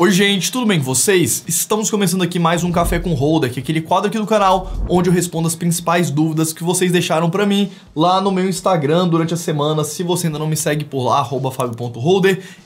Oi gente, tudo bem com vocês? Estamos começando aqui mais um Café com Holder, que é aquele quadro aqui do canal onde eu respondo as principais dúvidas que vocês deixaram para mim lá no meu Instagram durante a semana. Se você ainda não me segue por lá, arroba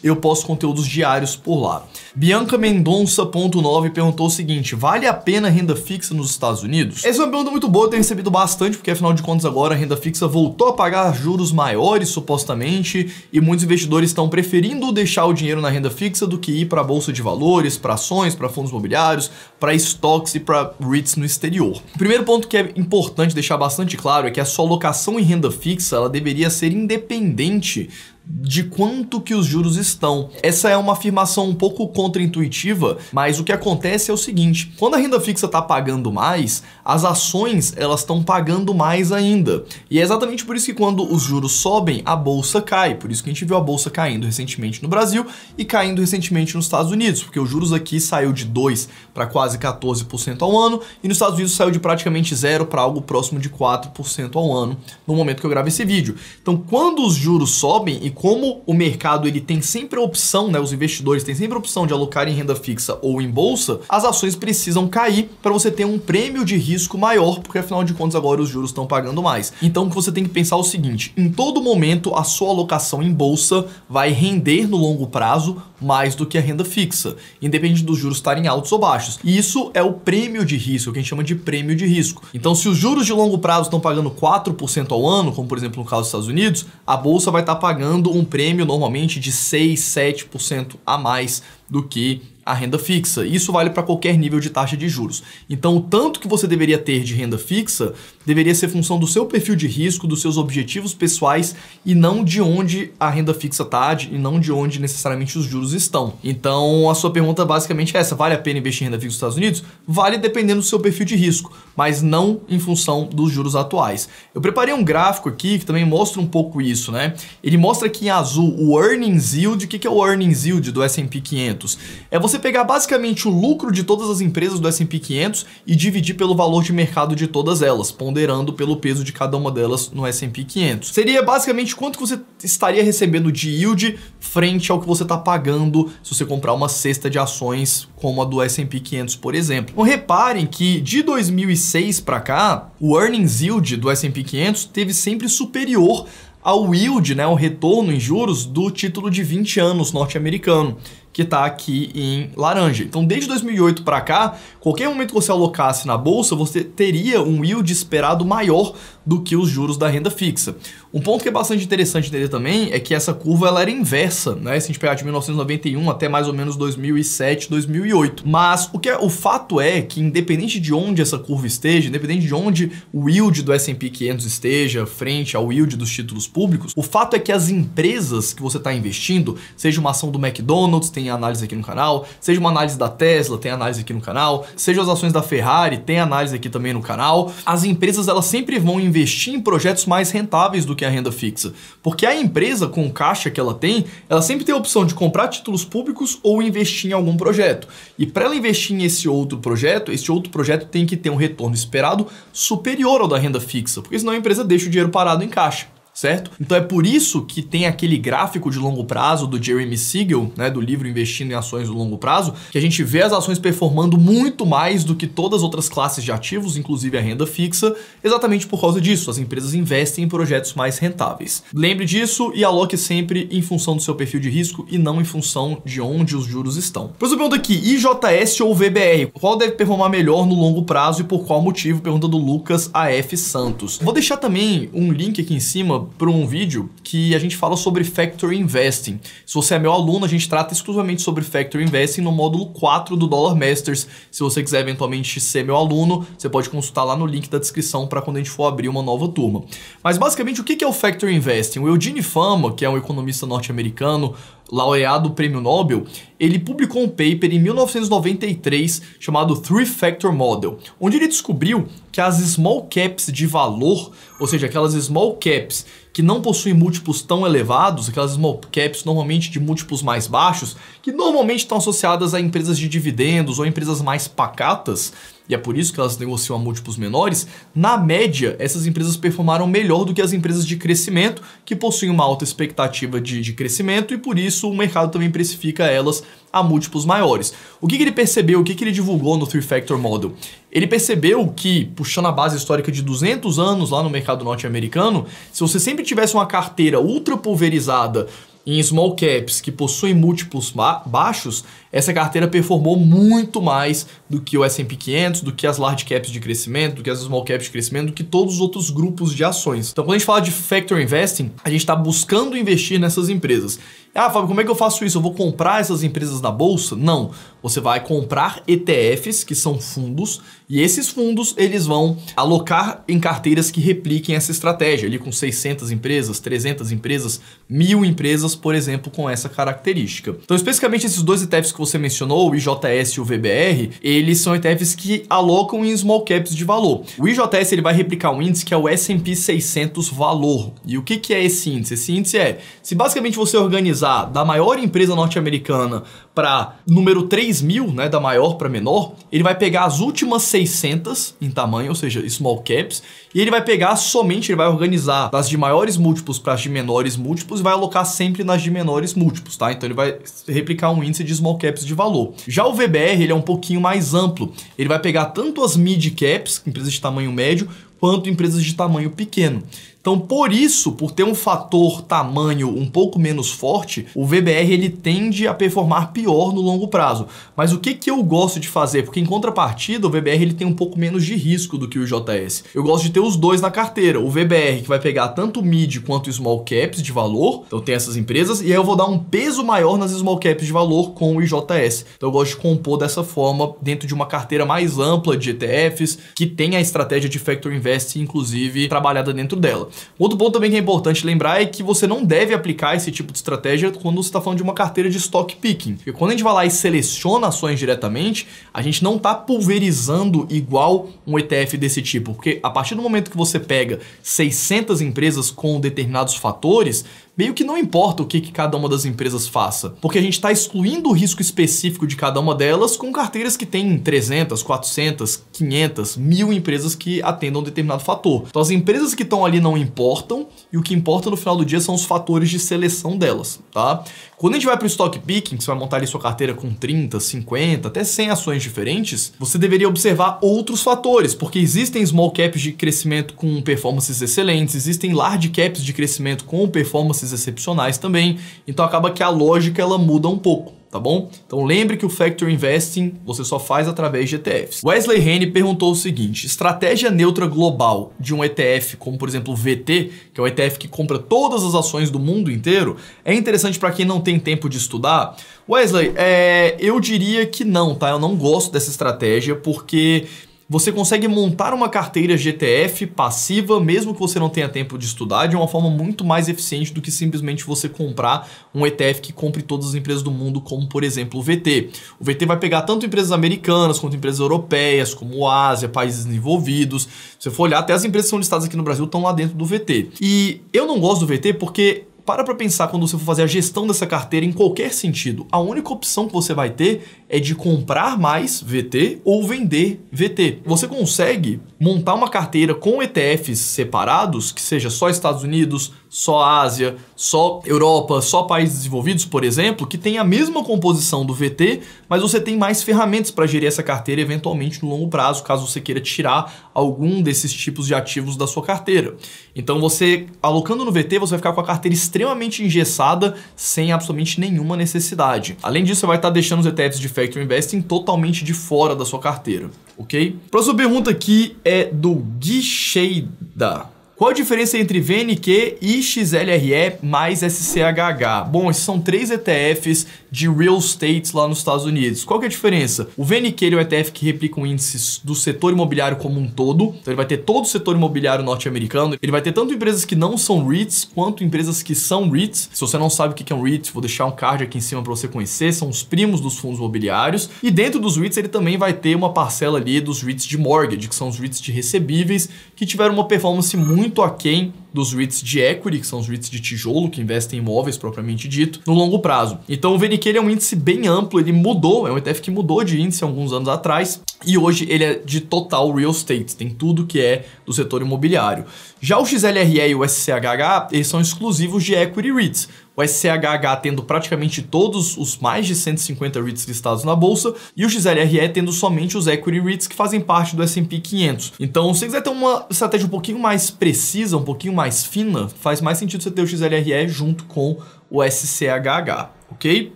eu posto conteúdos diários por lá. Bianca Mendonça.9 perguntou o seguinte, vale a pena renda fixa nos Estados Unidos? Essa é uma pergunta muito boa, eu tenho recebido bastante, porque afinal de contas agora a renda fixa voltou a pagar juros maiores, supostamente, e muitos investidores estão preferindo deixar o dinheiro na renda fixa do que ir para a bolsa de de valores, para ações, para fundos imobiliários, para estoques e para REITs no exterior. O primeiro ponto que é importante deixar bastante claro é que a sua alocação em renda fixa ela deveria ser independente de quanto que os juros estão. Essa é uma afirmação um pouco contraintuitiva, mas o que acontece é o seguinte: quando a renda fixa está pagando mais, as ações elas estão pagando mais ainda. E é exatamente por isso que quando os juros sobem, a bolsa cai. Por isso que a gente viu a bolsa caindo recentemente no Brasil e caindo recentemente nos Estados Unidos, porque os juros aqui saiu de 2 para quase 14% ao ano e nos Estados Unidos saiu de praticamente zero para algo próximo de 4% ao ano no momento que eu gravo esse vídeo. Então, quando os juros sobem e como o mercado ele tem sempre a opção, né, os investidores têm sempre a opção de alocar em renda fixa ou em bolsa, as ações precisam cair para você ter um prêmio de risco maior, porque afinal de contas agora os juros estão pagando mais. Então você tem que pensar é o seguinte, em todo momento a sua alocação em bolsa vai render no longo prazo mais do que a renda fixa, independente dos juros estarem altos ou baixos. E isso é o prêmio de risco, que a gente chama de prêmio de risco. Então, se os juros de longo prazo estão pagando 4% ao ano, como por exemplo no caso dos Estados Unidos, a bolsa vai estar tá pagando pagando um prêmio normalmente de 6, 7% a mais do que a renda fixa. Isso vale para qualquer nível de taxa de juros. Então, o tanto que você deveria ter de renda fixa deveria ser função do seu perfil de risco, dos seus objetivos pessoais e não de onde a renda fixa está e não de onde necessariamente os juros estão. Então, a sua pergunta basicamente é essa: vale a pena investir em renda fixa nos Estados Unidos? Vale dependendo do seu perfil de risco, mas não em função dos juros atuais. Eu preparei um gráfico aqui que também mostra um pouco isso, né? Ele mostra aqui em azul o earnings yield. O que é o earnings yield do S&P 500? É você você pegar basicamente o lucro de todas as empresas do S&P 500 e dividir pelo valor de mercado de todas elas, ponderando pelo peso de cada uma delas no S&P 500. Seria basicamente quanto você estaria recebendo de yield frente ao que você está pagando se você comprar uma cesta de ações como a do S&P 500, por exemplo. Então, reparem que de 2006 para cá, o earnings yield do S&P 500 teve sempre superior ao yield, né, o retorno em juros do título de 20 anos norte-americano que está aqui em laranja. Então, desde 2008 para cá, qualquer momento que você alocasse na bolsa, você teria um yield esperado maior do que os juros da renda fixa. Um ponto que é bastante interessante entender também é que essa curva ela era inversa, né? Se a gente pegar de 1991 até mais ou menos 2007, 2008. Mas o que é, o fato é que independente de onde essa curva esteja, independente de onde o yield do S&P 500 esteja frente ao yield dos títulos públicos, o fato é que as empresas que você está investindo, seja uma ação do McDonald's, tem tem análise aqui no canal, seja uma análise da Tesla, tem análise aqui no canal, seja as ações da Ferrari, tem análise aqui também no canal. As empresas elas sempre vão investir em projetos mais rentáveis do que a renda fixa, porque a empresa com o caixa que ela tem, ela sempre tem a opção de comprar títulos públicos ou investir em algum projeto. E para ela investir em esse outro projeto, esse outro projeto tem que ter um retorno esperado superior ao da renda fixa, porque senão a empresa deixa o dinheiro parado em caixa certo? Então é por isso que tem aquele gráfico de longo prazo do Jeremy Siegel, né, do livro Investindo em Ações do Longo Prazo, que a gente vê as ações performando muito mais do que todas as outras classes de ativos, inclusive a renda fixa, exatamente por causa disso. As empresas investem em projetos mais rentáveis. Lembre disso e aloque sempre em função do seu perfil de risco e não em função de onde os juros estão. Depois aqui, IJS ou VBR, qual deve performar melhor no longo prazo e por qual motivo? Pergunta do Lucas AF Santos. Vou deixar também um link aqui em cima para um vídeo que a gente fala sobre Factor Investing. Se você é meu aluno, a gente trata exclusivamente sobre Factor Investing no módulo 4 do Dollar Masters. Se você quiser eventualmente ser meu aluno, você pode consultar lá no link da descrição para quando a gente for abrir uma nova turma. Mas basicamente, o que é o Factor Investing? O Eugene Fama, que é um economista norte-americano, laureado do Prêmio Nobel, ele publicou um paper em 1993 chamado Three Factor Model, onde ele descobriu que as small caps de valor, ou seja, aquelas small caps que não possuem múltiplos tão elevados, aquelas small caps normalmente de múltiplos mais baixos, que normalmente estão associadas a empresas de dividendos ou empresas mais pacatas, e é por isso que elas negociam a múltiplos menores, na média, essas empresas performaram melhor do que as empresas de crescimento, que possuem uma alta expectativa de, de crescimento e por isso o mercado também precifica elas a múltiplos maiores. O que, que ele percebeu, o que, que ele divulgou no Three Factor Model? Ele percebeu que, puxando a base histórica de 200 anos lá no mercado norte-americano, se você sempre tivesse uma carteira ultra pulverizada em small caps que possuem múltiplos ba baixos, essa carteira performou muito mais do que o S&P 500, do que as large caps de crescimento, do que as small caps de crescimento, do que todos os outros grupos de ações. Então, quando a gente fala de factor investing, a gente está buscando investir nessas empresas. Ah, Fábio, como é que eu faço isso? Eu vou comprar essas empresas na bolsa? Não. Você vai comprar ETFs, que são fundos, e esses fundos eles vão alocar em carteiras que repliquem essa estratégia, ali com 600 empresas, 300 empresas, mil empresas, por exemplo, com essa característica. Então, especificamente esses dois ETFs que você mencionou, o IJS e o VBR, eles eles são ETFs que alocam em small caps de valor. O IJS ele vai replicar um índice que é o S&P 600 Valor. E o que, que é esse índice? Esse índice é, se basicamente você organizar da maior empresa norte-americana para número 3000, né, da maior para menor, ele vai pegar as últimas 600 em tamanho, ou seja, small caps, e ele vai pegar somente, ele vai organizar das de maiores múltiplos para as de menores múltiplos e vai alocar sempre nas de menores múltiplos, tá? Então ele vai replicar um índice de small caps de valor. Já o VBR, ele é um pouquinho mais amplo. Ele vai pegar tanto as mid caps, empresas de tamanho médio, quanto empresas de tamanho pequeno. Então, por isso, por ter um fator tamanho um pouco menos forte, o VBR ele tende a performar pior no longo prazo. Mas o que, que eu gosto de fazer? Porque em contrapartida, o VBR ele tem um pouco menos de risco do que o JS. Eu gosto de ter os dois na carteira. O VBR que vai pegar tanto mid quanto small caps de valor, então tem essas empresas, e aí eu vou dar um peso maior nas small caps de valor com o IJS. Então eu gosto de compor dessa forma dentro de uma carteira mais ampla de ETFs, que tem a estratégia de factor invest, inclusive, trabalhada dentro dela. Outro ponto também que é importante lembrar é que você não deve aplicar esse tipo de estratégia quando você está falando de uma carteira de stock picking. Porque quando a gente vai lá e seleciona ações diretamente, a gente não está pulverizando igual um ETF desse tipo. Porque a partir do momento que você pega 600 empresas com determinados fatores, meio que não importa o que, que cada uma das empresas faça, porque a gente está excluindo o risco específico de cada uma delas com carteiras que têm 300, 400, 500, mil empresas que atendam um determinado fator. Então as empresas que estão ali não importam e o que importa no final do dia são os fatores de seleção delas, tá? Quando a gente vai para o stock picking, que você vai montar ali sua carteira com 30, 50, até 100 ações diferentes, você deveria observar outros fatores, porque existem small caps de crescimento com performances excelentes, existem large caps de crescimento com performances performances excepcionais também. Então acaba que a lógica ela muda um pouco tá bom? Então lembre que o Factor Investing você só faz através de ETFs. Wesley Henry perguntou o seguinte, estratégia neutra global de um ETF, como por exemplo o VT, que é um ETF que compra todas as ações do mundo inteiro, é interessante para quem não tem tempo de estudar? Wesley, é, eu diria que não, tá? Eu não gosto dessa estratégia porque você consegue montar uma carteira GTF passiva, mesmo que você não tenha tempo de estudar, de uma forma muito mais eficiente do que simplesmente você comprar um ETF que compre todas as empresas do mundo, como por exemplo o VT. O VT vai pegar tanto empresas americanas quanto empresas europeias, como Ásia, países desenvolvidos. Se você for olhar, até as empresas que são listadas aqui no Brasil estão lá dentro do VT. E eu não gosto do VT porque para para pensar quando você for fazer a gestão dessa carteira em qualquer sentido. A única opção que você vai ter é de comprar mais VT ou vender VT. Você consegue montar uma carteira com ETFs separados, que seja só Estados Unidos, só Ásia, só Europa, só países desenvolvidos, por exemplo, que tem a mesma composição do VT, mas você tem mais ferramentas para gerir essa carteira eventualmente no longo prazo, caso você queira tirar algum desses tipos de ativos da sua carteira. Então você alocando no VT, você vai ficar com a carteira extremamente engessada, sem absolutamente nenhuma necessidade. Além disso, você vai estar deixando os ETFs de Factor Investing totalmente de fora da sua carteira, ok? Próxima pergunta aqui é do Guicheida. Qual a diferença entre VNQ e XLRE mais SCHH? Bom, esses são três ETFs de real estate lá nos Estados Unidos. Qual que é a diferença? O VNQ ele é um ETF que replica um índice do setor imobiliário como um todo, então ele vai ter todo o setor imobiliário norte-americano, ele vai ter tanto empresas que não são REITs, quanto empresas que são REITs. Se você não sabe o que é um REIT, vou deixar um card aqui em cima para você conhecer, são os primos dos fundos imobiliários. E dentro dos REITs ele também vai ter uma parcela ali dos REITs de mortgage, que são os REITs de recebíveis, que tiveram uma performance muito muito aquém dos REITs de equity, que são os REITs de tijolo, que investem em imóveis propriamente dito, no longo prazo. Então o VNQ é um índice bem amplo, ele mudou, é um ETF que mudou de índice alguns anos atrás, e hoje ele é de total real estate, tem tudo que é do setor imobiliário. Já o XLRE e o SCHH, eles são exclusivos de equity REITs, o SCHH tendo praticamente todos os mais de 150 REITs listados na bolsa e o XLRE tendo somente os equity REITs que fazem parte do S&P 500. Então, se você quiser ter uma estratégia um pouquinho mais precisa, um pouquinho mais fina, faz mais sentido você ter o XLRE junto com o SCHH ok?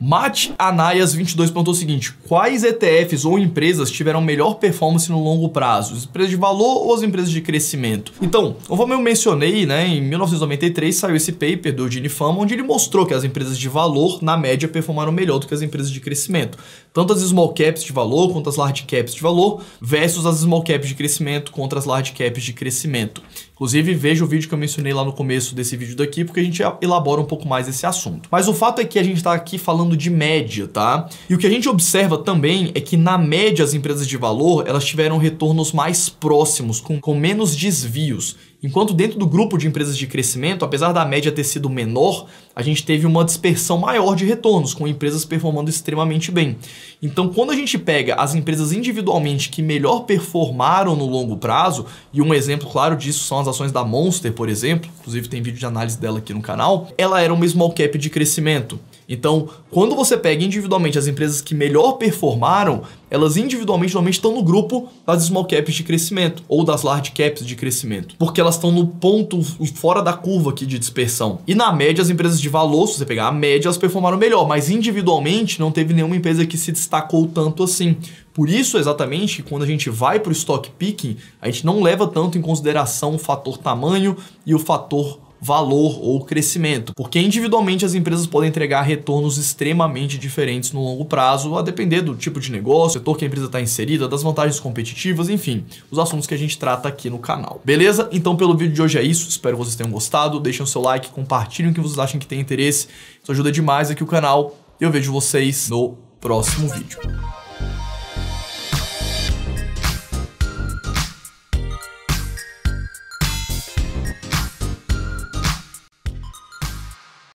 Matt Anaias 22 perguntou o seguinte, quais ETFs ou empresas tiveram melhor performance no longo prazo? As empresas de valor ou as empresas de crescimento? Então, como eu mencionei, né, em 1993 saiu esse paper do Gene Fama, onde ele mostrou que as empresas de valor, na média, performaram melhor do que as empresas de crescimento. Tanto as small caps de valor quanto as large caps de valor versus as small caps de crescimento contra as large caps de crescimento. Inclusive, veja o vídeo que eu mencionei lá no começo desse vídeo daqui, porque a gente elabora um pouco mais esse assunto. Mas o fato é que a gente está aqui falando de média, tá? E o que a gente observa também é que, na média, as empresas de valor, elas tiveram retornos mais próximos, com, com menos desvios. Enquanto dentro do grupo de empresas de crescimento, apesar da média ter sido menor, a gente teve uma dispersão maior de retornos, com empresas performando extremamente bem. Então, quando a gente pega as empresas individualmente que melhor performaram no longo prazo, e um exemplo claro disso são as ações da Monster, por exemplo, inclusive tem vídeo de análise dela aqui no canal, ela era uma small cap de crescimento. Então, quando você pega individualmente as empresas que melhor performaram, elas individualmente normalmente estão no grupo das small caps de crescimento ou das large caps de crescimento, porque elas estão no ponto fora da curva aqui de dispersão. E na média, as empresas de valor, se você pegar a média, elas performaram melhor, mas individualmente não teve nenhuma empresa que se destacou tanto assim. Por isso, exatamente, quando a gente vai para o stock picking, a gente não leva tanto em consideração o fator tamanho e o fator valor ou crescimento, porque individualmente as empresas podem entregar retornos extremamente diferentes no longo prazo, a depender do tipo de negócio, setor que a empresa está inserida, das vantagens competitivas, enfim, os assuntos que a gente trata aqui no canal. Beleza? Então pelo vídeo de hoje é isso, espero que vocês tenham gostado, deixem o seu like, compartilhem o que vocês acham que tem interesse, isso ajuda demais aqui o canal, eu vejo vocês no próximo vídeo.